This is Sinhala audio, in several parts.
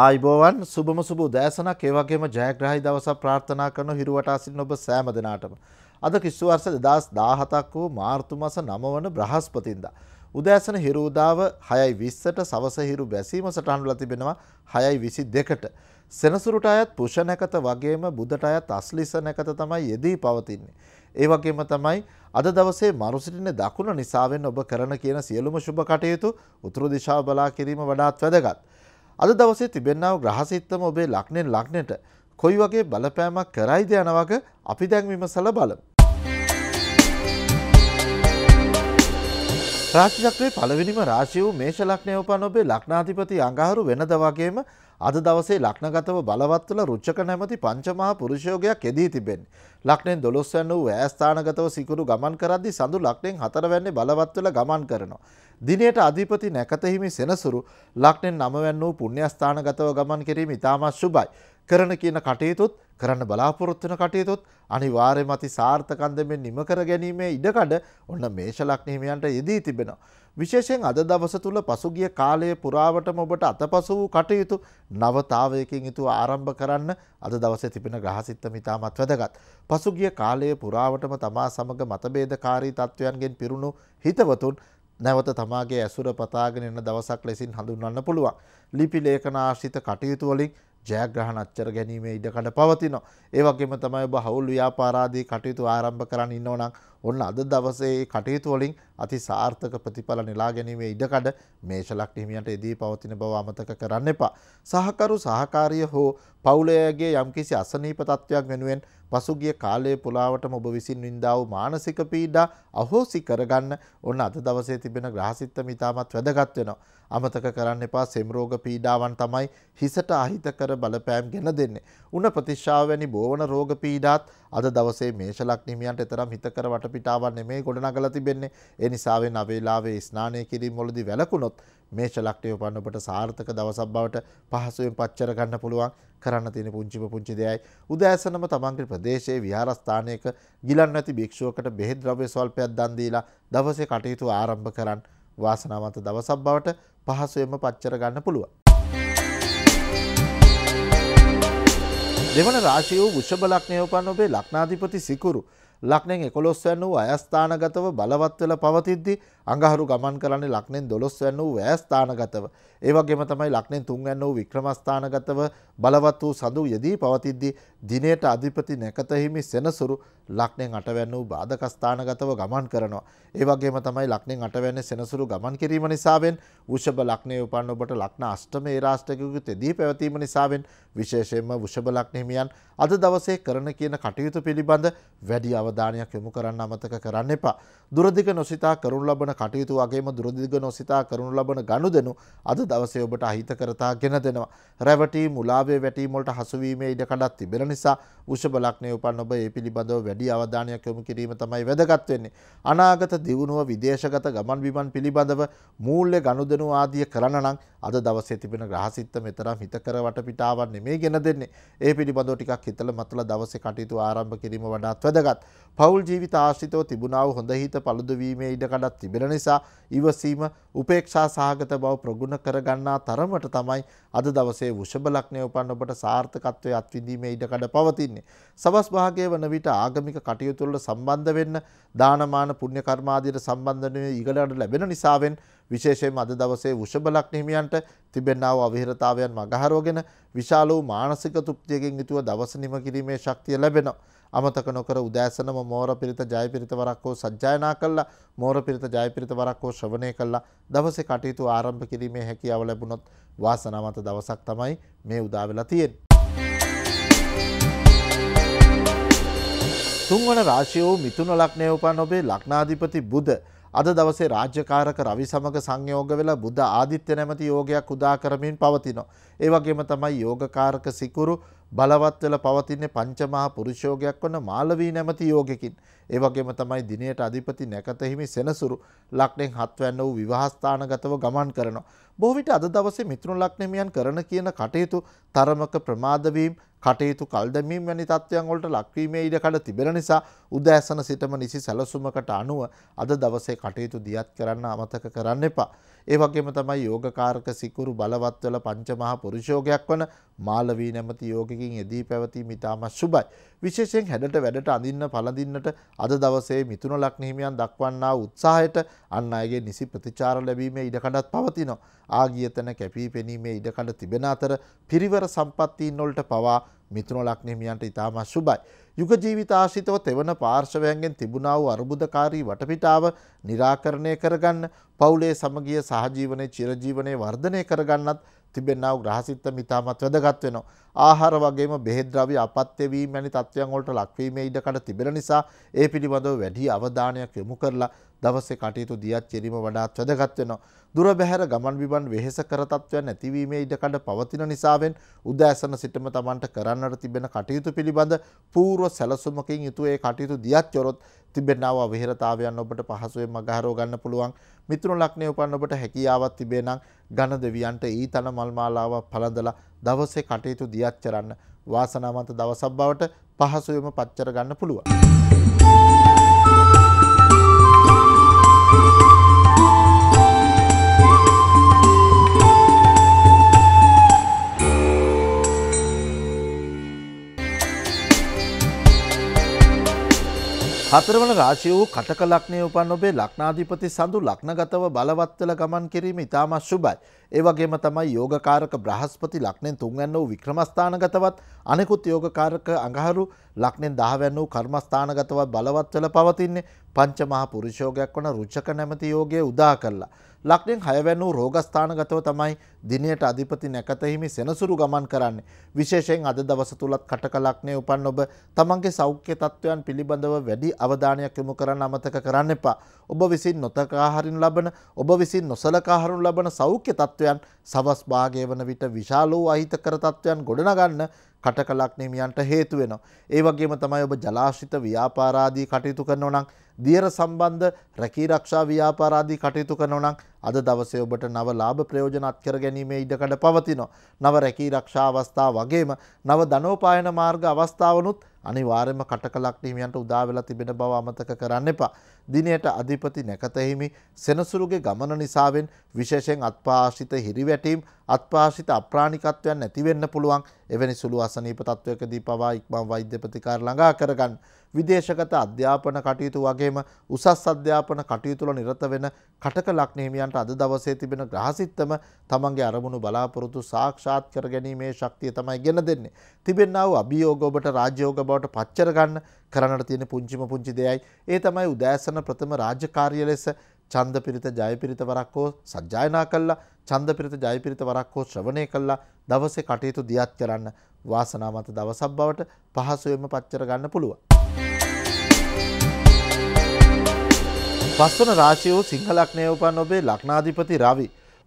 ආයිබෝවන් සුබම සුබ උදෑසනක් ඒ වගේම ජයග්‍රහයි දවසක් ප්‍රාර්ථනා කරන හිරුවටා සිටින ඔබ සෑම දෙනාටම අද ක්‍රිස්තු වර්ෂ 2017ක් වූ මාර්තු මාස 9 වන බ්‍රහස්පතින්දා උදෑසන හිරුදාව 6:20ට සවස හිරු බැසීම සටහන්වලා තිබෙනවා 6:22ට සෙනසුරුට අයත් පුෂණකත වගේම බුදට අයත් අස්ලිසනකත තමයි යෙදී පවතින්නේ ඒ වගේම තමයි අද දවසේ මරුසිටින දකුණ නිසාවෙන් ඔබ කරන කියන සියලුම සුබ කටයුතු උතුරු දිශාව බලා කිරීම වඩාත් වැදගත්. අද දවසේ තිබෙන්නාව ග්‍රහසිත්තම ඔබේ ලක්නෙන් ලක්නට කොයි වගේ බලපෑමක් කරයිද යනවග අපි දැන්වීම සල බල. රාශිචක්‍රේ පළවිනිම රාශිය වූ මේෂ ලක්නය උපන් ඔබේ ලක්නාධිපති අඟහරු වෙනද වගේම අද දවසේ ලක්නගතව බලවත්වල රුච්චක නැමති පංචමහා පුරුෂයෝගයක් එදී තිබෙන්. ලක්නෙන් දොළොස්වැන්න වූ ඈස්ථානගතව සිකුරු ගමන් කරද්දි සඳු ලක්නෙන් හතරවැන්නේ බලවත්වල ගමන් කරනවා. දිනයට අධිපති නැකතහිමි සෙනසුරු ලක්නෙන් නමවැන්න වූ පුුණ්‍යස්ථානගතව ගමන් කිරීම ඉතාමත් ශුභයි. කරන කියන කටයුතුත් කරන්න බලාපොරොත්තුන කටයුතුත් අනිවාර්ය මති සාර්ථකන්දමෙන් නිම කර ගැනීමේ ඉඩකඩ ඔන්න මේශලක්නීමයන්ට යෙදී තිබෙනවා. විශේෂයෙන් අද දවස තුළ පසුගිය කාලය පුරාවටම ඔබට අතපසු වූ කටයුතු නවතාවයකින් යුතුව ආරම්භ කරන්න අද දවස තිබෙන ග්‍රහසිත්තම ඉතාමත් වැදගත්. පසුගිය කාලය පුරාවටම තමා සමග මතබේදකාරී තත්ත්වයන්ගෙන් පිරුණු හිතවතුන් නැවත තමාගේ ඇසුර පතාගෙන එන දවසක් ලෙසින් හඳුන්වන්න පුළුවන්. ලිපි ලේඛන ආශ්‍රිත කටයුතු වලින් ජයග්‍රහණ අච්චර ගැනීමේ ඉඩකඩ පවතිනවා. ඒ වගේම තමයි ඔබ හවුල් ව්‍යාපාරාදී කටයුතු ආරම්භ කරන්න ඉන්නවනම් ඔන්න අද දවසේ කටයුතු වලින් අති සාර්ථක ප්‍රතිඵල නෙලා ගැනීමේ ඉඩකඩ මේෂලක්ෂ හිමියන්ට එදී පවතින බව අමතක කරන්න එපා. සහකරු සහකාරිය හෝ පවුලයගේ යම්කිසි අසනීප තත්ත්වයක් වෙනුවෙන් පසුගිය කාලයේ පුලාවටම ඔබ විසින් වින්දා වූ මානසික පීඩා අහෝසි කරගන්න ඔන්න අද දවසේ තිබෙන ග්‍රහසිත මිතාමත් වැදගත් වෙනවා. අමතක කරන්න එපා සෙම්රෝග පීඩාවන් තමයි හිසට අහිතකර බලපෑම් ගෙන දෙන්නේ. උණ ප්‍රතිශාව වැනි බෝවන රෝග පීඩාත් අද දවසේ මේෂලක් නිමියන්ට එතරම් හිතකරවට වටපිටාවන් නෙමේ ගොඩනගලා තිබෙන්නේ. ඒ නිසාවෙන් අවේලාවේ ස්නානය කිරීම වලදී වැළකුණොත් මේෂ ලක්ෂණය උපන්න ඔබට සාර්ථක දවසක් බවට පහසුවෙන් පච්චර ගන්න පුළුවන්. කරන්න තියෙන පුංචිම පුංචි දෙයයි. උදෑසනම තමන්ගේ ප්‍රදේශයේ විහාරස්ථානයක ගිලන් නැති භික්ෂුවකට බෙහෙත් ද්‍රව්‍ය ස්වල්පයක් දන් දීලා දවසේ කටයුතු ආරම්භ කරන්න. වාසනාවන්ත දවසක් බවට පහසුවෙන්ම පච්චර ගන්න පුළුවන්. දෙවන රාශිය වූ වෘෂභ ලග්නය උපන් ඔබේ ලග්නාධිපති සිකුරු ලක්නෙන් එකොළොස්වැන්න වූ අයස්ථානගතව බලවත්වල පවතිද්දි අඟහරු ගමන් කරන්නේ ලක්නෙන් දොළොස්වැන්න වූ ඇස්ථානගතව. ඒවගේම තමයි ලක්නෙන් තුන්වැන්න වූ වික්‍රමස්ථානගතව බලවත් වූ සඳු යෙදී පවතිද්දි දිනයට අධිපති නැකතහිමි සෙනසුරු ලක්නෙන් අටවැන්න වූ බාධක ස්ථානගතව ගමන් කරනවා. ඒ වගේම තමයි ලක්නෙන් අටවැන්නේ සෙනසුරු ගමන් කිරීම නිසාවෙන් වෘෂභ ලක්නයේ උපන් ඔබට ලක්න අෂ්ටමේ රාශියකගේ තෙදී පැවතීම නිසාවෙන් විශේෂයෙන්ම වෘෂභ ලක්න හිමියන් අද දවසේ කරන කියන කටයුතු පිළිබඳ වැඩි අවධානයක් යොමු කරන්න අමතක කරන්න එපා. දුරදිග නොසිතා කරනු ලබන කටයුතු වගේම දුරදිග නොසිතා කරනු ලබන ගනුදෙනු අද දවසේ ඔබට අහිතකරතා ගෙන දෙනවා. රැවටි මුලාවේ වැටීම් වලට හසු වීමේ ඉඩකඩක් තිබෙන නිසා වෘෂභ ලක්නයේ උපන් ඔබ ඒ පිළිබඳව වැඩි වැඩි අවධානයක් යොමු කිරීම තමයි වැදගත් වෙන්නේ. අනාගත දියුණුව විදේශගත ගමන් බිමන් පිළිබඳව මූල්‍ය ගනුදෙනු ආදිය කරන්න නම් අද දවසේ තිබෙන ග්‍රහසිත මෙතරම් හිතකර වටපිටාවක් නෙමෙයි ගෙන දෙන්නේ. ඒ පිළිබඳව ටිකක් හිතලා මතලා දවසේ කටයුතු ආරම්භ කිරීම වඩාත් වැදගත්. පවුල් ජීවිත ආශ්‍රිතව තිබුණාව හොඳ හිත පළුදුවීමේ ඉඩකඩක් තිබෙන නිසා ඉවසීම උපේක්ෂා සහගත බව ප්‍රගුණ කරගන්නා තරමට තමයි අද දවසේ වෘෂභ ලග්නය උපන් ඔබට සාර්ථකත්වයේ අත්විඳීමේ ඉඩකඩ පවතින්නේ. සවස් භාගයේ වන විට ආගම ආගමික කටයුතු වලට සම්බන්ධ වෙන්න දානමාන පුණ්‍ය කර්මාදියට සම්බන්ධ වෙන ඉගලකට ලැබෙන නිසාවෙන් විශේෂයෙන්ම අද දවසේ වෘෂභ ලග්න හිමියන්ට තිබෙනා වූ අවහිරතාවයන් මගහරවගෙන විශාල වූ මානසික තෘප්තියකින් යුතුව දවස නිම කිරීමේ ශක්තිය ලැබෙනවා. අමතක නොකර උදෑසනම මෝර පිරිත ජයපිරිත වරක් හෝ සජ්ජායනා කළා මෝර පිරිත ජයපිරිත වරක් හෝ ශ්‍රවණය කළා දවසේ කටයුතු ආරම්භ කිරීමේ හැකියාව ලැබුණොත් වාසනාවන්ත දවසක් තමයි මේ උදා වෙලා තියෙන්නේ. තුන්වන රාශිය වූ මිතුන ලක්නය උපන් ඔබේ ලක්නාධිපති බුද අද දවසේ රාජ්‍යකාරක රවි සමග සංයෝග වෙලා බුද්ධ ආදිත්‍ය නැමති යෝගයක් උදා කරමින් පවතිනවා. ඒ වගේම තමයි යෝගකාරක සිකුරු බලවත් වෙලා පවතින්නේ පංචමහා පුරුෂයෝගයක් වන මාලවී නැමති යෝගකින්. ඒ වගේම තමයි දිනේට අධිපති නැකත හිමි සෙනසුරු ලක්නෙන් හත්වැන්න වූ විවාහස්ථානගතව ගමන් කරනවා. බොහවිට අද දවසේ මිතුරුන් ලක්නමියන් කරන කියන කටයුතු තරමක ප්‍රමාදවීම් කටයුතු කල්දැමීම් වැනි තත්ත්වයන් වලට ලක්වීමේ ඉඩකඩ තිබෙන නිසා උදෑසන සිටම නිසි සැලසුමකට අනුව අද දවසේ කටයුතු දියත් කරන්න අමතක කරන්න එපා. ඒ වගේම තමයි යෝගකාරක සිකුරු බලවත්වල පංචමහා පුරුෂෝගයක් වන මාලවී නැමති යෝගකින් එදී පැවතීම ඉතාම සුබයි. විශේෂයෙන් හැඩට වැඩට අඳින්න පළඳින්නට අද දවසේ මිතුන ලග්න හිමියන් දක්වන්නා උත්සාහයට අන් අයගේ නිසි ප්‍රතිචාර ලැබීමේ ඉඩකඩත් පවතිනවා. ආගියතන කැපීපෙනීමේ ඉඩකඩ තිබෙන අතර පිරිවර සම්පත්තීන් වලට පවා මිතුන ලක්නෙමියන්ට ඉතාමත් සුබයි. යුග ජීවිත ආශිතව තෙවන පාර්ශවයන්ගෙන් තිබුණා වූ අර්බුදකාරී වටපිටාව निराකරණය කරගන්න, පවුලේ සමගිය සහජීවනයේ චිරජීවනයේ වර්ධනය කරගන්නත් තිබෙනා වූ ග්‍රහසිත මිතාමත් වැදගත් වෙනවා. ආහාර වගේම බෙහෙත් ද්‍රව්‍ය අපත්‍ය වීම වැනි තත්ත්වයන් වලට ලක්වීමේ ඉඩකඩ තිබෙන නිසා ඒ පිළිබඳව වැඩි අවධානයක් යොමු කරලා දවසේ කටයුතු දියත් චිරීම වඩාත් වැදගත් වෙනවා. දුර බැහැර ගමන් බිමන් වෙහෙස කර තත්ත්වයන් නැතිවීමේ ඉඩකඩ පවතින නිසාවෙන් උදෑසන සිටම Tamanට කරන්නට තිබෙන කටයුතු පිළිබඳ පූර්ව සැලසුමකින් යුතුව ඒ කටයුතු දියත් යොරොත් තිබෙනා වූ විහෙරතාවයන් ඔබට පහසුවෙන් මගහරව ගන්න පුළුවන්. මිතුරු ලග්නයේ උපන් ඔබට හැකියාවක් තිබේ නම් ඝන දෙවියන්ට ඊතන මල් මාලාවක් පළඳලා දවසේ කටයුතු දියත් කරන්න වාසනාවන්ත දවසක් බවට පහසුවෙන්ම පච්චර ගන්න පුළුවන්. හතරවන රාශය වූ කටක ලක්නය උපන් ඔබේ ලක්නාධිපති සඳු ලක්නගතව බලවත්වල ගමන් කිරීම ඉතාමත් ශුභයි. ඒවගේම තමයි යෝගකාරක බ්‍රහස්පති ලක්නෙන් තුන්ගන්න වූ වික්‍රමස්ථානගතවත් අනෙකුත් යෝගකාරක අඟහරු ලක්නෙන් 10 වෙනි වූ කර්මස්ථානගතව බලවත්වල පවතින්නේ පංච මහා පුරුෂයෝගයක් වන රුචක නැමැති යෝගයේ උදා කළා. ලක්නෙන් 6 වෙනි වූ රෝගස්ථානගතව තමයි දිනයට අධිපති නැකත හිමි සෙනසුරු ගමන් කරන්නේ. විශේෂයෙන් අද දවස තුලත් කටක ලක්නේ උපන් ඔබ තමන්ගේ සෞඛ්‍ය තත්ත්වයන් පිළිබඳව වැඩි අවධානයක් යොමු කරන්න අමතක කරන්න එපා. ඔබ විසින් නොතකා හරින් ලබන ඔබ විසින් නොසලකා හරින් ලබන සෞඛ්‍ය තත්ත්වයන් සවස් භාගය වන විට විශාල වූ අහිතකර තත්ත්වයන් ගොඩනගන්න කටකලක් නිමියන්ට හේතු වෙනවා. ඒ වගේම තමයි ඔබ ජලාශ්‍රිත ව්‍යාපාරාදී කටයුතු කරනවා නම් දියර සම්බන්ධ රැකී රක්ෂා ව්‍යාපාරාදී කටයුතු කරනව නම් අද දවසේ ඔබට නව ලාභ ප්‍රයෝජන අත්කර ගැනීමේ ඉඩකඩ පවතිනවා. නව රැකී රක්ෂා අවස්ථා වගේම නව ධනෝපායන මාර්ග අවස්ථාවනුත් අනිවාර්යයෙන්ම කටකලක් හිමියන්ට උදා වෙලා තිබෙන බව අමතක කරන්න එපා. දිනයට අධිපති නැකත හිමි සෙනසුරුගේ ගමන නිසාවෙන් විශේෂයෙන් අත්පාශිත හිරිවැටීම් අත්පාශිත අප්‍රාණිකත්වයන් නැති වෙන්න පුළුවන්. එවැනි සුළු අසනීප තත්වයකදී පවා ඉක්මන් වෛද්‍ය ප්‍රතිකාර ළඟා කරගන්න. විදේශගත අධ්‍යාපන කටයුතු වගේම උසස් අධ්‍යාපන කටයුතුල නිරත වෙන කටක ලක්නහිමියන්ට අද දවසේ තිබෙන ග්‍රහසිත්තම තමන්ගේ අරමුණු බලාපොරොතු සාක්ෂාත් කර ගැනීමේ ශක්තිය තමයි ගෙන දෙන්නේ. තිබෙන්නාව අභියෝග ඔබට රාජ්‍යෝග බවට පච්චර ගන්න කරන්නට තියෙන පුංචිම පුංචි දෙයයි. ඒ තමයි උදෑසන ප්‍රථම රාජකාරිය ලෙස චන්ද පිරිත ජයපිරිත වරක් හෝ සජ්ජායනා කල්ලා චන්ද පිරිත ජයපිරිත වරක් හෝ ශ්‍රවණය කල්ලා දවසේ කටයුතු දියත් කරන්න වාසනාමත දවසක් බවට පහසුවෙන්ම පච්චර ගන්න පුළුවන්. පස්වන රාශිය වූ සිංහලක්නය උපන් ඔබේ ලක්නාධිපති රවි.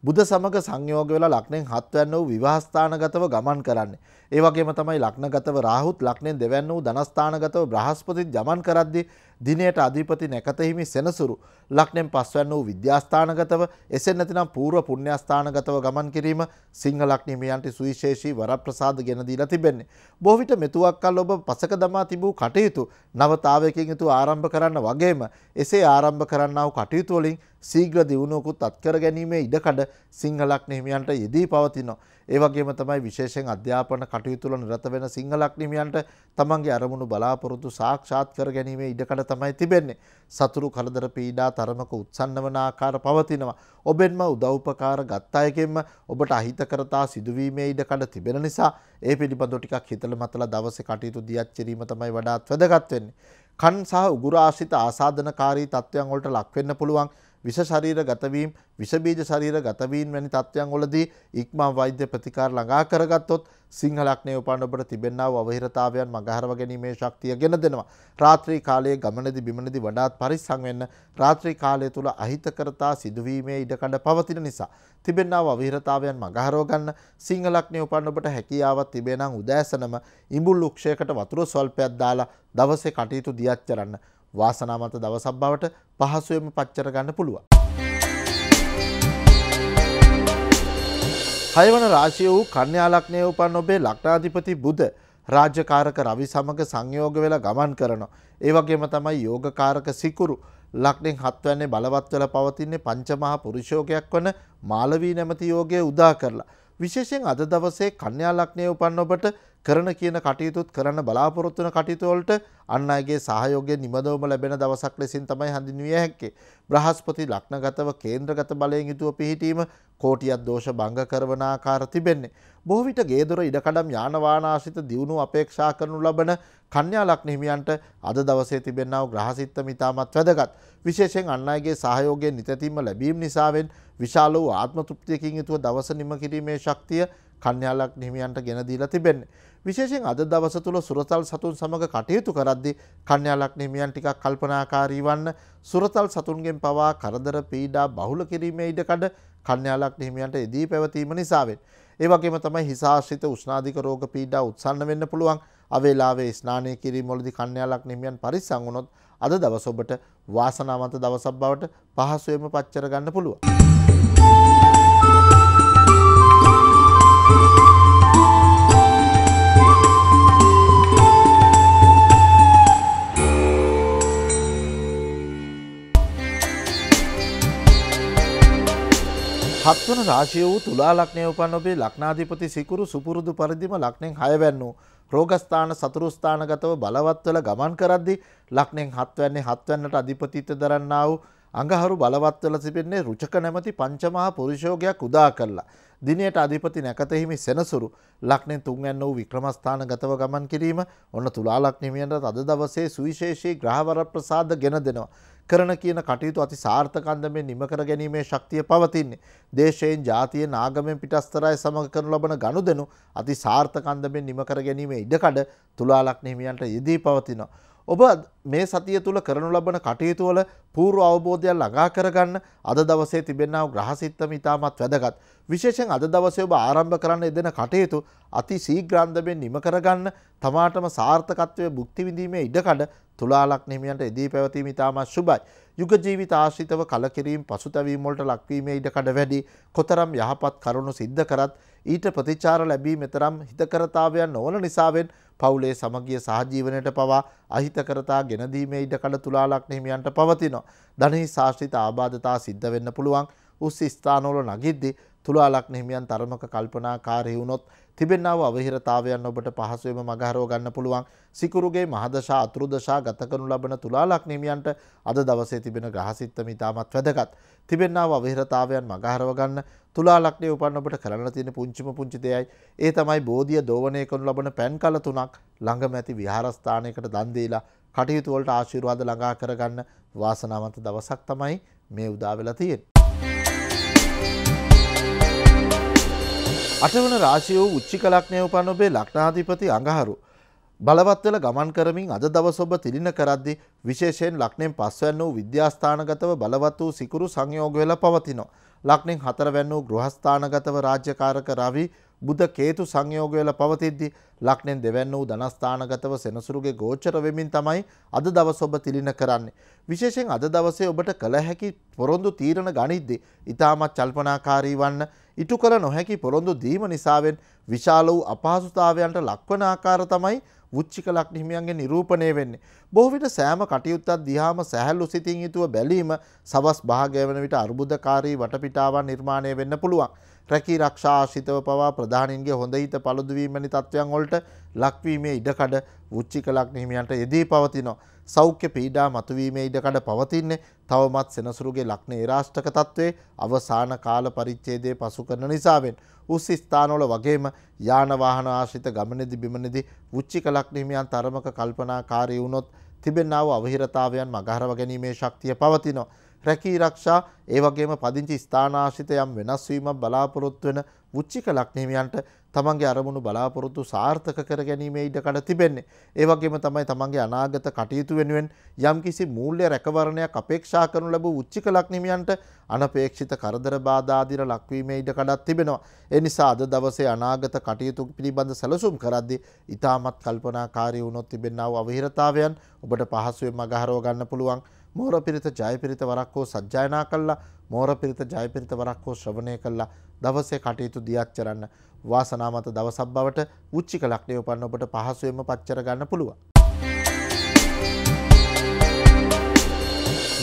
බුද සමග සංයෝග වෙලා ලක්නෙන් හත්වැන්න වූ විවාහස්ථානගතව ගමන් කරන්නේ. ඒවගේම තමයි ලක්නගතව රාහුත් ලක්නෙන් දෙවැන්න වූ ධනස්ථානගතව බ්‍රහස්පතිත් ගමන් කරද්දි දිනයට අධිපති නැකතහිමි සෙනසුරු ලක්නෙන් පස්වැන්න වූ විද්‍යාස්ථානගතව එසෙන් නැතිනම් පූර්ව පුුණ්‍යස්ථානගතව ගමන් කිරීම සිංහලක්නිමියන්ට සුවිශේෂී වර ප්‍රසාද ගෙනදීලා තිබෙන්නේ. බොවිට මෙතුවක් කල් ඔබ පසක දමා තිබූ කටයුතු නවතාවයකින් යුතු ආරම්භ කරන්න වගේම එසේ ආරම්භ කරන්නාව කටයුතුවලින් සීග්‍ර දියුණුවකුත් අත්කර ගැනීමේ ඉඩකඩ සිංහලක් නහිමියන්ට යෙදී පවතිනවා. ඒ වගේම තමයි විශේෂයෙන් අධ්‍යාපන කටයුතු වල නිරත වෙන සිංහලක්නිමියන්ට තමන්ගේ අරමුණු බලාපොරොත්තු සාක්ෂාත් කර ගැනීමේ ඉඩකඩ තමයි තිබෙන්නේ. සතුරු කලදර පීඩා තරමක උත්සන්න වන ආකාර පවතිනවා. ඔබෙන්ම උදව්පකාර ගත් අයකෙන්ම ඔබට අහිතකරතා සිදුවීමේ ඉඩකඩ තිබෙන නිසා ඒ පිළිබඳව ටිකක් හිතල මතලා දවසේ කටයුතු දියත් කිරීම තමයි වඩාත් වැදගත් වෙන්නේ. කන් සහ උගුර ආශ්‍රිත ආසාදනකාරී තත්වයන් වලට ලක් වෙන්න පුළුවන්. විෂ ශරීර ගතවීම, විෂ බීජ ශරීර ගතවීම වැනි තත්ත්වයන් වලදී ඉක්මන් වෛද්‍ය ප්‍රතිකාර ළඟා කරගත්තොත් සිංහලක්නේ උපන් ඔබට තිබෙනා වූ අවහිරතාවයන් මගහරව ගැනීමේ ශක්තිය ගෙන දෙනවා. රාත්‍රී කාලයේ ගමනේදී බිමනේදී වඩාත් පරිස්සම් වෙන්න රාත්‍රී කාලය තුල අහිතකරතා සිදුවීමේ ඉඩකඩ පවතින නිසා තිබෙනා වූ අවහිරතාවයන් මගහරව ගන්න සිංහලක්නේ උපන් ඔබට හැකියාවක් තිබේ නම් උදෑසනම ඉඹුල් වෘක්ෂයකට වතුර ස්වල්පයක් දාලා දවසේ කටයුතු දියත් කරන්න. වාසනාවන්ත දවසක් බවට පහසුවෙන්ම පච්චර ගන්න පුළුවන්. හයවන රාශිය වූ කන්‍යා ලග්නයේ උපන් ඔබේ ලග්නාධිපති බුධ රාජකාරක රවි සමග සංයෝග වෙලා ගමන් කරනවා. ඒ වගේම තමයි යෝගකාරක සිකුරු ලක්නෙන් හත්වන්නේ බලවත් වෙලා පවතින්නේ පංචමහා පුරුෂෝගයක් වන මාලවී නැමති යෝගය උදා කරලා. විශේෂයෙන් අද දවසේ කන්‍යා ලග්නයේ උපන් ඔබට කරන කියන කටයුතුත් කරන්න බලාපොරොත්තුන කටයුතුවලට අන්න අයගේ සහයෝගය නිමදවම ලැබෙන දවසක් ලෙසින් තමයි හඳුන්විය හැක්කේ. බ්‍රහස්පති ලක්නගතව කේන්ද්‍රගත බලයෙන් යුතුව පිහිටීම කෝටියක් දෝෂ භංග කරවන ආකාර තිබෙන්නේ. බොහෝ විට ගේදොර ඉඩකඩම් යානවානාශිත දියුණුව අපේක්ෂා කරනු ලබන කන්‍යා ලග්න හිමියන්ට අද දවසේ තිබෙනා වූ ග්‍රහසිට්ඨම ඉතාමත් වැදගත්. විශේෂයෙන් අන් අයගේ සහයෝගය නිතැතිම ලැබීම නිසාවෙන් විශාල වූ ආත්ම තෘප්තියකින් යුතුව දවස නිම කිරීමේ ශක්තිය කන්‍යා ලග්න හිමියන්ට ගෙන දීලා තිබෙන්නේ. විශේෂයෙන් අද දවස තුළ සුරතල් සතුන් සමඟ කටයුතු කරද්දි කන්‍යාලක්නේ මියන් ටිකක් කල්පනාකාරී වන්න සුරතල් සතුන්ගෙන් පවා කරදර පීඩා බහුල කිරීමේ ඉඩකඩ කන්‍යාලක් නහිමියන්ට එදී පැවතීම නිසාවෙන්. ඒවගේම තමයි හිසාශ්‍රිත උෂ්නාධික රෝග පීඩා උත්සන්න වෙන්න පුළුවන් අවේලාවේ ස්නානය කිරීම මොලදි කන්‍යාලක් නහිමියන් පරිසංගුණොත් අද දවස ඔබට වාසනාවන්ත දවසක් බවට පහසුවෙම පච්චර ගන්න පුළුවන්. හත්වන රාශය වූ තුලා ලක්නය උපන් ඔබේ ලක්නාධිපති සිකුරු සුපුරුදු පරිදිම ලක්නෙන් හයවැන්නු. රෝගස්ථාන සතුරුස්ථානගතව බලවත්වල ගමන් කරද්දි ලක්නෙන් හත්වැන්නේ හත්වන්නට අධිපතිත දරන්නාව අඟහරු බලවත්වල තිබෙන්නේ රුචක නැමති පංචමහා පුරුෂෝගයක් උදා කරලා. දිනයට අධිපති නැකතෙහිමි සෙනසුරු ලක්නෙන් තුන්වැන්න වූ වික්‍රමස්ථාන ගතව ගමන් කිරීම ඔන්න තුලාලක් නිමියන්ට අද දවසේ සුවිශේෂී ග්‍රහවර ප්‍රසාද ගෙන දෙනවා. කරන කියන කටයුතු අති සාර්ථකන්දමෙන් නිමකර ගැනීමේ ශක්තිය පවතින්නේ. දේශයෙන් ජාතිය නාගමෙන් පිටස්තරයි සමඟ කරනු ලබන ගණු දෙනු අති සාර්ථකන්දමෙන් නිමකර ගැනීමේ ඉඩකඩ තුලාලක් නිමියන්ට යෙදී පවතිනවා. ඔබ මේ සතිය තුළ කරනු ලබන කටයුතුවල පූර්ව අවබෝධයක් ළඟා කරගන්න අද දවසේ තිබෙන්නාව ග්‍රහසිත්තම ඉතාමත් වැදගත්. විශේෂෙන් අද දවසේ ඔබ ආරම්භ කරන්න එදෙන කටයුතු අති සීග්‍රන්ධමෙන් නිම කරගන්න තමාටම සාර්ථකත්වය බුක්තිවිඳීමේ ඉඩකඩ තුලාලක් නිමියන්ට එදී පැවතීම ඉතාමත් ශුභයි. යුග ජීවිත ආශ්‍රිතව කලකිරීම් පසුතැවීමොලට ලක්වීමේ ඉඩකඩ වැඩි කොතරම් යහපත් කරුණු සිද්ධ කරත් ඊට ප්‍රතිචාර ලැබී මෙතරම් හිතකරතාවයන් නොවන නිසාවෙන් පවුලේ සමගිය සහජීවනයට පවා අහිතකරතා ගෙනදීමේ ඉඩකඩ තුලාලක් හිමියන්ට පවතිනවා. ධනෙහි ශාස්ත්‍රිත ආබාධතා සිද්ධ වෙන්න පුළුවන්. උස් ස්ථානවල නගිද්දී තුලාලක්න හිමියන් තරමක කල්පනාකාරී වුණොත් තිබෙන්නාව අවහිරතාවයන් ඔබට පහසුවෙම මගහරව ගන්න පුළුවන් සිකුරුගේ මහදශා අතුරුදශා ගතකනු ලබන තුලාලක් නේමියන්ට අද දවසේ තිබෙන ග්‍රහසිත්තම ඉතාමත් වැදගත්. තිබෙන්නාව අවහිරතාවයන් මගහරව ගන්න තුලාලක්නේ උපන් ඔබට කරන්න තියෙන පුංචිම පුංචි දෙයයි. ඒ තමයි බෝධිය දෝවණය කරනු ලබන පැන් කල තුනක් ළඟම ඇති විහාරස්ථානයකට දන් දීලා කටයුතු වලට ආශිර්වාද ළඟා කරගන්න වාසනාවන්ත දවසක් තමයි මේ උදා වෙලා තියෙන්නේ. අටවන රාශිය වූ උච්චි කලක්නය උපන් ඔබේ ලක්නාධිපති අඟහරු. බලවත්වල ගමන් කරමින් අද දවස ඔබ තිලින කරද්දි විශේෂයෙන් ලක්නෙන් පස්වැන්න වූ විද්‍යාස්ථානගතව බලවත් වූ සිකුරු සංයෝග වෙලා පවතිනවා. ලක්නෙන් හතරවැන්න වූ ගෘහස්ථානගතව රාජ්‍යකාරක රවි බුද කේතු සංයෝග වෙලා පවතිද්දී ලක්නෙන් දෙවැන්න වූ ධනස්ථානගතව සෙනසුරුගේ ගෝචර වෙමින් තමයි අද දවස ඔබ තිලින කරන්නේ. විශේෂයෙන් අද දවසේ ඔබට කළ හැකි පොරොන්දු තීරණ ගනිද්දී ඊටමත් කල්පනාකාරී වන්න ඉටු කළ නොහැකි පොරොන්දු දීම නිසාවෙන් විශාල වූ අපහසුතාවයන්ට ලක්වන ආකාර තමයි වුච්චික ලක්න හිමියන්ගේ නිරූපණය වෙන්නේ. බොහෝ විට සෑම කටයුත්තක් දිහාම සැහැල්ලු සිතින් යුතුව බැලීම සවස් භාගය වන විට අර්බුදකාරී වටපිටාවන් නිර්මාණය වෙන්න පුළුවන්. රැකී රක්ෂාශිතව පවා ප්‍රධානින්ගේ හොඳ හිත පළුදුවීමනි තත්ත්වයන් වලට ලක්වීමේ ඉඩකඩ වෘච්චික ලග්න හිමියන්ට යෙදී පවතිනවා. සෞඛ්‍ය පීඩා මතුවීමේ ඉඩකඩ පවතින්නේ තවමත් සෙනසුරුගේ ලග්න ඒරාෂ්ටක තත්ත්වයේ අවසාන කාල පරිච්ඡේදයේ පසු කරන නිසාවෙන් උස් ස්ථානවල වගේම යාන වාහන ආශ්‍රිත ගමනේදී බිමනේදී වෘච්චික ලග්න හිමියන් තරමක කල්පනාකාරී වුණොත් තිබෙනා වූ අවහිරතාවයන් මගහරව ගැනීමේ ශක්තිය පවතිනවා. රැකී රක්ෂා ඒ වගේම පදිංචි ස්ථානාශ්‍රිත යම් වෙනස් වීමක් බලාපොරොත්තු වෙන වුච්චික ලග්නහිමියන්ට තමන්ගේ අරමුණු බලාපොරොත්තු සාර්ථක කර ගැනීමේ ඉඩකඩ තිබෙන්නේ. ඒ වගේම තමයි තමන්ගේ අනාගත කටයුතු වෙනුවෙන් යම්කිසි මූල්‍ය රැකවරණයක් අපේක්ෂා කරනු ලැබූ උච්චික ලග්නහිමියන්ට අනපේක්ෂිත කරදර බාධා ආදිර ලක්වීමේ ඉඩකඩක් තිබෙනවා. ඒ නිසා අද දවසේ අනාගත කටයුතු පිළිබඳ සැලසුම් කරද්දී ඊටමත් කල්පනාකාරී වුණොත් තිබෙනා වූ අවහිරතාවයන් ඔබට පහසුවෙන් මගහරව ගන්න පුළුවන්. මෝර පිරිත ජයපිරිත වරක් හෝ සජ්ජායනා කළා මෝර පිරිත ජයපිරිත වරක් හෝ ශ්‍රවණය කළා දවසේ කටයුතු දියත් කරන්න වාසනාමත දවසක් බවට උච්චික ලක්ෂණය උපන්න ඔබට පහසුවෙන්ම පච්චර ගන්න පුළුවන්.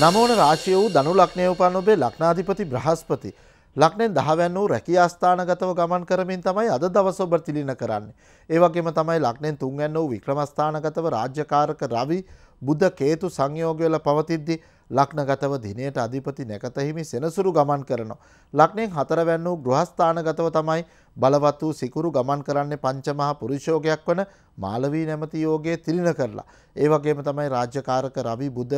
නමෝන රාශිය වූ ධනු ලක්ෂණය උපන්න ඔබේ ලක්නාධිපති බ්‍රහස්පති ලක්නෙන් දහවැන් වූ රැකියා ස්ථානගතව ගමන් කරමින් තමයි අද දවස ඔබ තිළින කරන්නේ. ඒ වගේම තමයි ලක්නෙන් තුන්වැන්න වූ වික්‍රමස්ථානගතව රාජ්‍යකාරක රවි බුධ කේතු සංයෝග වල පවතිද්දී ලක්නගතව දිනයට අධිපති නැකතහිමි සෙනසුරු ගමන් කරනවා. ලක්නෙන් හතරවැන්න වූ ගෘහස්ථානගතව තමයි බලවත් වූ සිකුරු ගමන් කරන්නේ පංචමහා පුරුෂෝගයක් වන මාලවී නැමති යෝගයේ තිරිණ කරලා. ඒ වගේම තමයි රාජ්‍යකාරක රවි බුද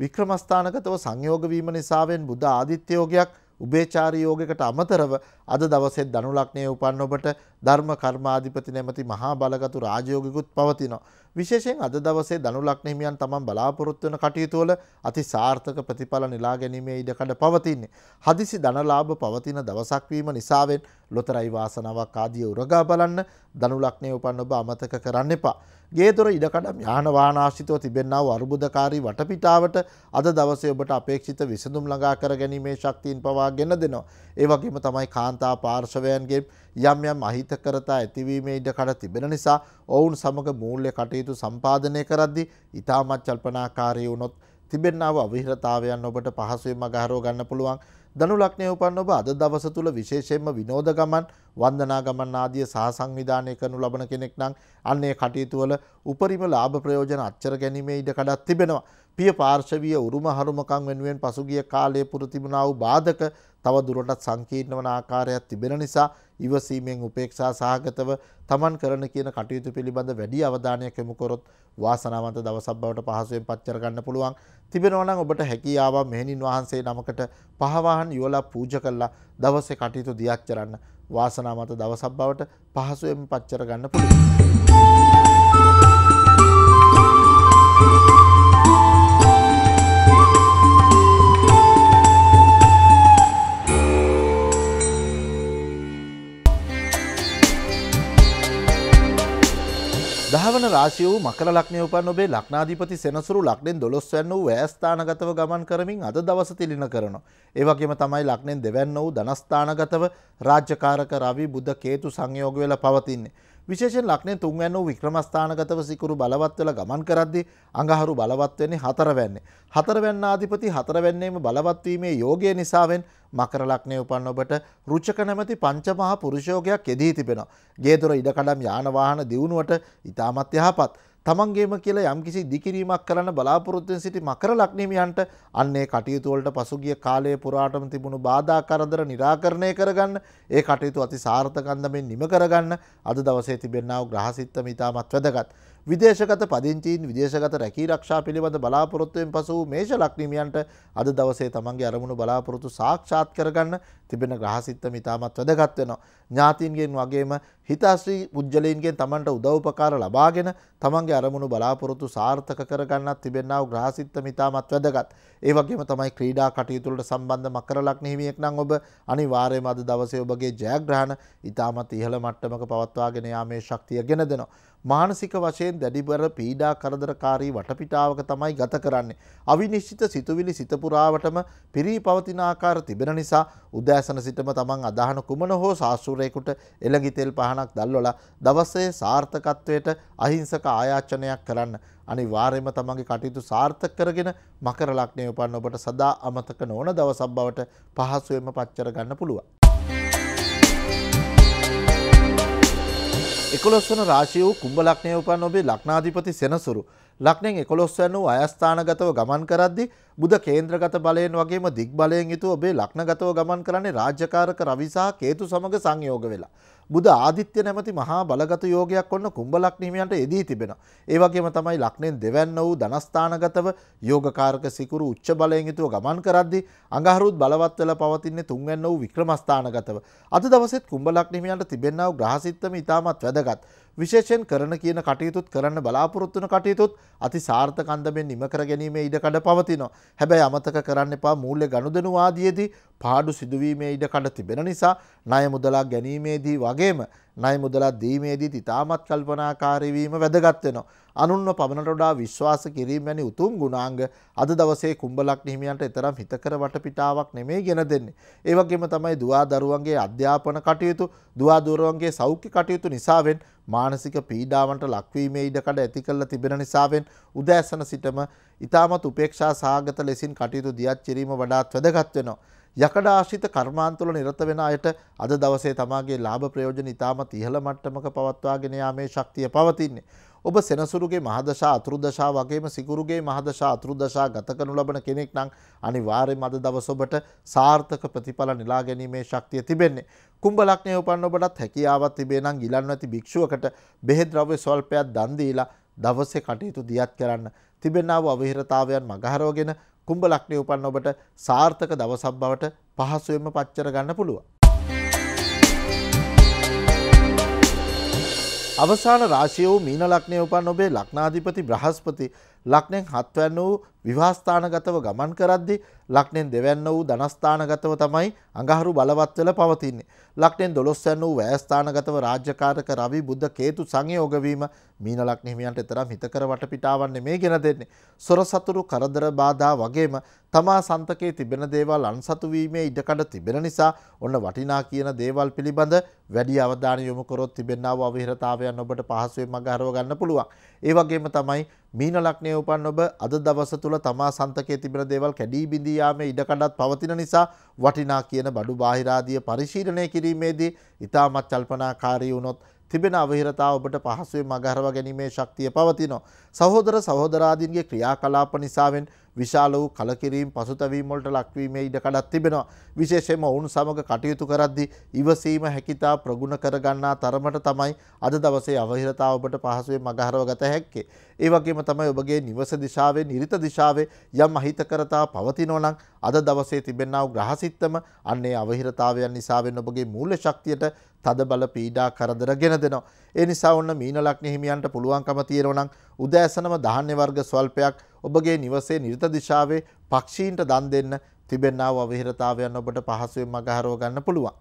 වික්‍රමස්ථානගතව සංයෝග වීම නිසාවෙන් බුද ආදිත්‍ය යෝගයක් උභේචාරී යෝගයකට අමතරව අද දවසේ ධනු ලග්නයේ උපන් ඔබට ධර්ම කර්මාධිපති නැමැති මහා බලගතු රාජයෝගිකුත් පවතිනවා. විශේෂයෙන් අද දවසේ ධනු ලග්න හිමියන් තමන් බලාපොරොත්තු වෙන කටයුතු වල අති සාර්ථක ප්‍රතිඵල නෙලා ගැනීමේ ඉඩකඩ පවතින්නේ. හදිසි ධනලාභ පවතින දවසක් වීම නිසාවෙන් ලොතරැයි වාසනාවක් ආදී උරගා බලන්න ධනු ලග්නයේ උපන් ඔබ අමතක කරන්න එපා. ගේතොර ඉඩකඩම් යාන වානාශ්‍රිතව තිබෙන්නාව අර්බුදකාරී වටපිටාවට අද දවසේ ඔබට අපේක්ෂිත විසඳුම් ළඟා කර ගැනීමේ ශක්තියින් පවා ගෙන දෙනවා. ඒ වගේම තමයි කාන්තා පාර්ශවයන්ගේ යම් යම් අහිතකරතා ඇතිවීමේ ඉඩකඩ තිබෙන නිසා ඔවුන් සමග මූල්‍ය කටයුතු සම්පාදනය කරද්දී ඉතාමත් කල්පනාකාරී වුණොත් තිබෙන්නාව අවිහිරතාවයන් ඔබට පහසුවෙන් මගහරෝ ගන්න පුළුවන් දනු ලක්නය උපන් ඔබ අද දවස තුළ විශේෂයෙන්ම විනෝද ගමන් වන්දනා ගමන් ආදිය සහ සංවිධානය කරනු ලබන කෙනෙක් නම් අන්නේ කටයුතුවල උපරිම ලාභ ප්‍රයෝජන අච්චර ගැනීමේ ඉඩ කඩක් තිබෙනවා පිය පාර්ශවීය උරුම හරුමකම් වෙනුවෙන් පසුගිය කාලයේ පුර තිබුණා වූ බාධක තව දුරටත් සංකීර්ණ වන ආකාරයක් තිබෙන නිසා ඉවසීමෙන් උපේක්ෂා සහගතව තමන් කරන කියන කටයුතු පිළිබඳ වැඩි අවධානයක් යොමු කරොත් වාසනාවන්ත දවසක් බවට පහසුවෙන් පත් කරගන්න පුළුවන්. තිබෙනවා නම් ඔබට හැකියාව මෙහෙණින් වහන්සේ නමකට පහවහන් යුවලා පූජා කළා දවසේ කටයුතු දියත් කරන්න. වාසනාවන්ත දවසක් බවට පහසුවෙන් පත් කරගන්න පුළුවන්. වන රාශිය වූ මකර ලක්නය උපන් ඔබේ ලක්නාධීපති සෙනසුරු ලක්නෙන් දොළොස්වැන්න වූ ඇස්ථානගතව ගමන් කරමින් අද දවස තිලින කරනවා. ඒවගේම තමයි ලක්නෙන් දෙවැන්න වූ ධනස්ථානගතව රාජ්‍යකාරක රවි බුද්ධ කේතු සංයෝග වෙලා පවතින්නේ. විශේෂෙන් ලක්නේ තුන්වැන්නෝ වික්‍රමස්ථානගතව සිකුරු බලවත්වල ගමන් කරද්දි අඟහරු බලවත්වෙන්නේ හතරවැන්නේ. හතරවැන්න ආධිපති හතරවැන්නේම බලවත්වීමේ යෝගය නිසාවෙන් මකර ලක්නේ උපන් ඔබට රුචක නැමැති පංචමහා පුරුෂයෝගයක් එදී තිබෙනවා. ගේදොර ඉඩකඩම් යානවාහන දියුණුවට ඉතාමත් යහපත්. තමන්ගේම කියලා යම්කිසි දිකිරීමක් කරන්න බලාපොරොත්තුෙන් සිටි මකර ලක්නිමියන්ට අන්නේ කටයුතු වලට පසුගිය කාලයේ පුරාටම තිබුණු බාධා කරදර निराකරණය කරගන්න ඒ කටයුතු අති සාර්ථකන්දමෙන් නිම කරගන්න අද දවසේ තිබෙනා වූ ග්‍රහසිට්ත මිතාමත් වැදගත්. විදේශගත පදිංචීන් විදේශගත රැකී රක්ෂා පිළිබඳ බලාපොරොත්තුවෙන් පසු මේෂ ලක්නිමියන්ට අද දවසේ තමන්ගේ අරමුණු බලාපොරොත්තු සාක්ෂාත් කරගන්න තිබෙන ග්‍රහසිත්තම ඉතාමත් වැදගත් වෙනවා. ඥාතීන්ගෙන් වගේම හිතාශ්‍රී පුද්ගලයින්ගෙන් තමන්ට උදව්පකාර ලබාගෙන තමන්ගේ අරමුණු බලාපොරොත්තු සාර්ථක කරගන්නත් තිබෙන්නාව ග්‍රහසිත්ත මිතාමත් වැදගත්. ඒ වගේම තමයි ක්‍රීඩා කටයුතුලට සම්බන්ධ මකරලක් නිහිමියෙක් නම් ඔබ අනිවාර්යයෙන්ම අද දවසේ ඔබගේ ජයග්‍රහණ ඉතාමත් ඉහළ මට්ටමක පවත්වාගෙන යාමේ ශක්තිය ගෙන දෙනවා. මානසික වශයෙන් දැඩිබර පීඩා කරදරකාරී වටපිටාවක තමයි ගත කරන්නේ. අවිනිශ්චිත සිතුවිලි සිතපුරාවටම පිරී පවතින ආකාර තිබෙන නිසා උදෑසන සිටම තමන් අදහන කුමන හෝ සාස්ෘරයෙකුට එළඟිතෙල් පහන ගාණක් දැල්වලා දවසේ සාර්ථකත්වයට අහිංසක ආයාචනයක් කරන්න. අනිවාර්යයෙන්ම තමන්ගේ කටයුතු සාර්ථක කරගෙන මකර ලග්නයේ උපන්න ඔබට සදා අමතක නොවන දවසක් බවට පහසුවෙන්ම පච්චර ගන්න පුළුවන්. එකොළොස්වන රාශිය වූ කුම්භ ලග්නය උපන් ඔබේ ලග්නාධිපති සෙනසුරු ලග්නෙන් එකොළොස්වන වූ අයස්ථානගතව ගමන් කරද්දි බුද කේන්ද්‍රගත බලයෙන් වගේම දිග් බලයෙන් යුතුව ඔබේ ලග්නගතව ගමන් කරන්නේ රාජ්‍යකාරක රවි සහ කේතු සමග සංයෝග වෙලා. බුදු ආදිත්‍ය නැමැති මහා බලගත යෝගයක් ඔන්න කුම්භලග්න හිමියන්ට එදී තිබෙනවා. ඒ වගේම තමයි ලග්නෙන් දෙවැන්න වූ ධනස්ථානගතව යෝගකාරක සිකුරු උච්ච බලයෙන් යුතුව ගමන් කරද්දී අඟහරුත් බලවත් වෙලා පවතින්නේ තුන්වැන්න වූ වික්‍රමස්ථානගතව. අද දවසෙත් කුම්භලග්න හිමියන්ට තිබෙනා වූ ග්‍රහසිට්තම ඉතාමත් වැදගත්. විශේෂයෙන් කරන කියන කටයුතුත් කරන්න බලාපොරොත්තුන කටයුතුත් අති සාර්ථකන්දමෙන් නිම කර ගැනීමේ ඉඩකඩ පවතිනවා. හැබැයි අමතක කරන්න එපා මූල්‍ය ගනුදෙනු ආදීයේදී පාඩු සිදුවීමේ ඉඩකඩ තිබෙන නිසා ණය මුදලා ගැනීමේදී වගේ වගේම ණය මුදලක් දීමේදී තිතාමත් කල්පනාකාරී වීම වැදගත් වෙනවා. අනුන්ව පමණට වඩා විශ්වාස කිරීම වැනි උතුම් ගුණාංග අද දවසේ කුඹලක් හිමියන්ට එතරම් හිතකර වටපිටාවක් නෙමෙයි ගෙන දෙන්නේ. ඒ වගේම තමයි දුවා දරුවන්ගේ අධ්‍යාපන කටයුතු, දුවා දරුවන්ගේ සෞඛ්‍ය කටයුතු නිසාවෙන් මානසික පීඩාවන්ට ලක්වීමේ ඉඩකඩ ඇති කරලා තිබෙන නිසාවෙන් උදෑසන සිටම ඉතාමත් උපේක්ෂා සහගත ලෙසින් කටයුතු දියත් කිරීම වඩාත් වැදගත් වෙනවා. යකඩ ආශ්‍රිත කර්මාන්තුල නිරත වෙන අයට අද දවසේ තමාගේ ලාභ ප්‍රයෝජන ඉතාමත් ඉහළ මට්ටමක පවත්වාගෙන යාමේ ශක්තිය පවතින්නේ. ඔබ සෙනසුරුගේ මහදශා අතුරුදශා වගේම සිකුරුගේ මහදශා අතුරුදශා ගත කරනු ලබන කෙනෙක් නම් අනිවාර්යයෙන්ම අද දවස ඔබට සාර්ථක ප්‍රතිඵල නෙලා ගැනීමේ ශක්තිය තිබෙන්නේ. කුම්භ ලග්නය උපන්න ඔබටත් හැකියාවක් තිබේ නම් ගිලන් නැති භික්ෂුවකට බෙහෙත් ද්‍රව්‍ය ස්වල්පයක් දන් දීලා දවසේ කටයුතු දියත් කරන්න. තිබෙනා වූ අවහිරතාවයන් මගහරවගෙන කුම්භ ලග්නයේ උපන්න ඔබට සාර්ථක දවසක් බවට පහසුවෙන්ම පච්චර ගන්න පුළුවන්. අවසාන රාශිය වූ මීන ලග්නයේ උපන් ඔබේ ලග්නාධිපති බ්‍රහස්පති ලක්නෙන් හත්වැන්න වූ විවාස්ථානගතව ගමන් කරද්දි ලක්නෙන් දෙවැන්න වූ ධනස්ථානගතව තමයි අඟහරු බලවත් වෙලා පවතින්නේ. ලක්නෙන් 12 වූ වයස්ථානගතව රාජ්‍යකාරක රවි බුද්ධ කේතු සංයෝග වීම මීන ලග්න හිමියන්ට තරම් හිතකර වටපිටාවන් නෙමේ ගෙන දෙන්නේ. සොර සතුරු කරදර බාධා වගේම තමා සන්තකයේ තිබෙන දේවල් අන්සතු වීමේ ඉඩකඩ තිබෙන නිසා ඔන්න වටිනා කියන දේවල් පිළිබඳ වැඩි අවධානය යොමු කරොත් තිබෙනා වූ අවිහිරතාවයන් ඔබට පහසුවෙන් මඟහරව ගන්න පුළුවන්. ඒ වගේම තමයි මීන ලග්නයේ උපන් ඔබ අද දවස තුල තමා සන්තකයේ තිබෙන දේවල් කැඩී බිඳී යාමේ ඉඩකඩත් පවතින නිසා වටිනා කියන බඩු බාහිරාදිය පරිශීලනය කිරීමේදී ඊටමත් කල්පනාකාරී වුණොත් තිබෙන අවහිරතාව ඔබට පහසුවෙන් මගහරවා ගැනීමේ ශක්තිය පවතිනවා. සහෝදර සහෝදරාදීන්ගේ ක්‍රියාකලාප නිසාවෙන් විශාල වූ කලකිරීම් පසුතැවීම් වලට ලක්වීමේ ඉඩකඩක් තිබෙනවා. විශේෂයෙන්ම ඔවුන් සමග කටයුතු කරද්දී ඉවසීම හැකිතා ප්‍රගුණ කරගන්නා තරමට තමයි අද දවසේ අවහිරතාව ඔබට පහසුවෙන් මගහරව ගත හැක්කේ. ඒ වගේම තමයි ඔබගේ නිවස දිශාවේ නිරිත දිශාවේ යම් අහිතකරතා පවතිනවා නම් අද දවසේ තිබෙනා වූ ග්‍රහසිත්තම අන්නේ අවහිරතාවයන් නිසා වෙන ඔබගේ මූල්‍ය ශක්තියට තද බල පීඩා කරදර ගෙන දෙනවා. ඒ නිසා ඔන්න මීන ලග්න හිමියන්ට පුළුවන්කම තියෙනවා නම් උදෑසනම ධාන්‍ය වර්ග ස්වල්පයක් ඔබගේ නිවසේ නිර්ත දිශාවේ පක්ෂීන්ට දන් දෙන්න තිබෙන්නාව අවහිරතාවයන් ඔබට පහසුවෙන් මගහරව ගන්න පුළුවන්.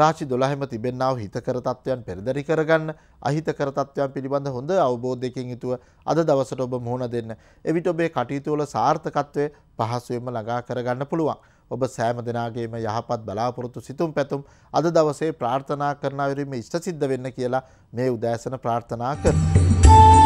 රාචි 12ම තිබෙන්නාව හිතකර තත්වයන් පෙරදරි කරගන්න අහිතකර තත්වයන් පිළිබඳ හොඳ අවබෝධයකින් යුතුව අද දවසට ඔබ මුහුණ දෙන්න. එවිට ඔබේ කටයුතු වල සාර්ථකත්වය පහසුවෙන්ම ළඟා කරගන්න පුළුවන්. ඔබ සෑම දෙනාගේම යහපත් බලාපොරොත්තු සිතුම් පැතුම් අද දවසේ ප්‍රාර්ථනා කරනවිරීම ඉෂ්ට සිද්ධ වෙන්න කියලා මේ උදෑසන ප්‍රාර්ථනා කරනවා.